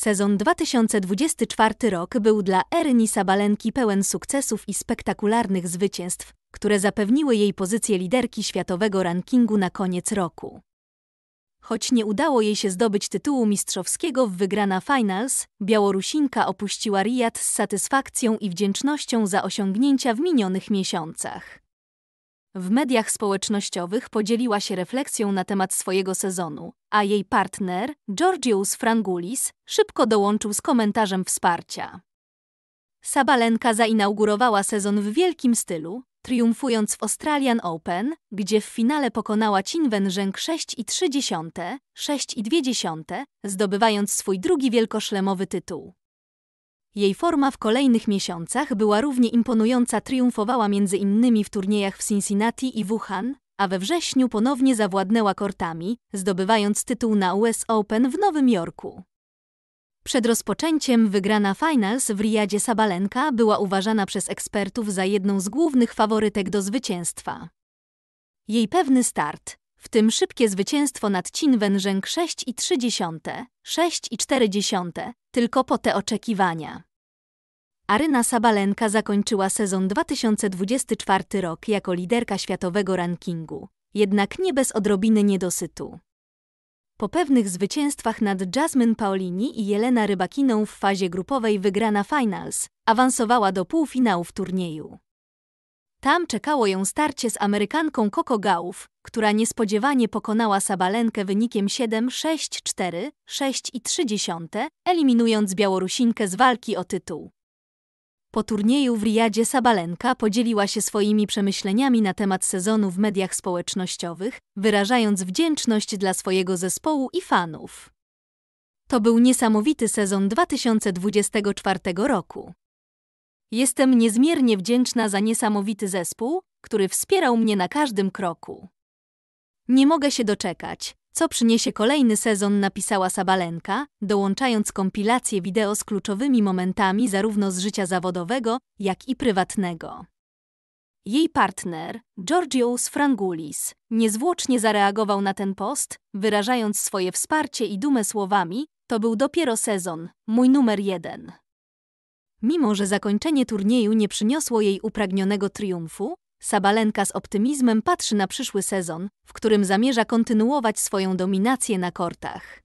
Sezon 2024 rok był dla Ernisa Balenki pełen sukcesów i spektakularnych zwycięstw, które zapewniły jej pozycję liderki światowego rankingu na koniec roku. Choć nie udało jej się zdobyć tytułu mistrzowskiego w wygrana finals, Białorusinka opuściła Riyad z satysfakcją i wdzięcznością za osiągnięcia w minionych miesiącach. W mediach społecznościowych podzieliła się refleksją na temat swojego sezonu, a jej partner, Georgius Frangulis, szybko dołączył z komentarzem wsparcia. Sabalenka zainaugurowała sezon w wielkim stylu, triumfując w Australian Open, gdzie w finale pokonała Cinwen Zheng 6,3, 6,2, zdobywając swój drugi wielkoszlemowy tytuł. Jej forma w kolejnych miesiącach była równie imponująca, triumfowała między innymi w turniejach w Cincinnati i Wuhan, a we wrześniu ponownie zawładnęła kortami, zdobywając tytuł na US Open w Nowym Jorku. Przed rozpoczęciem wygrana finals w Riyadzie Sabalenka była uważana przez ekspertów za jedną z głównych faworytek do zwycięstwa. Jej pewny start, w tym szybkie zwycięstwo nad Chin Wenżeng 6,3, 6,4, tylko po te oczekiwania. Aryna Sabalenka zakończyła sezon 2024 rok jako liderka światowego rankingu, jednak nie bez odrobiny niedosytu. Po pewnych zwycięstwach nad Jasmine Paolini i Jelena Rybakiną w fazie grupowej wygrana finals, awansowała do w turnieju. Tam czekało ją starcie z Amerykanką Coco Gauff, która niespodziewanie pokonała Sabalenkę wynikiem 7-6-4, 6 6-3, eliminując Białorusinkę z walki o tytuł. Po turnieju w Riyadzie Sabalenka podzieliła się swoimi przemyśleniami na temat sezonu w mediach społecznościowych, wyrażając wdzięczność dla swojego zespołu i fanów. To był niesamowity sezon 2024 roku. Jestem niezmiernie wdzięczna za niesamowity zespół, który wspierał mnie na każdym kroku. Nie mogę się doczekać, co przyniesie kolejny sezon, napisała Sabalenka, dołączając kompilację wideo z kluczowymi momentami zarówno z życia zawodowego, jak i prywatnego. Jej partner, Georgios Frangulis, niezwłocznie zareagował na ten post, wyrażając swoje wsparcie i dumę słowami: To był dopiero sezon, mój numer jeden. Mimo, że zakończenie turnieju nie przyniosło jej upragnionego triumfu, Sabalenka z optymizmem patrzy na przyszły sezon, w którym zamierza kontynuować swoją dominację na kortach.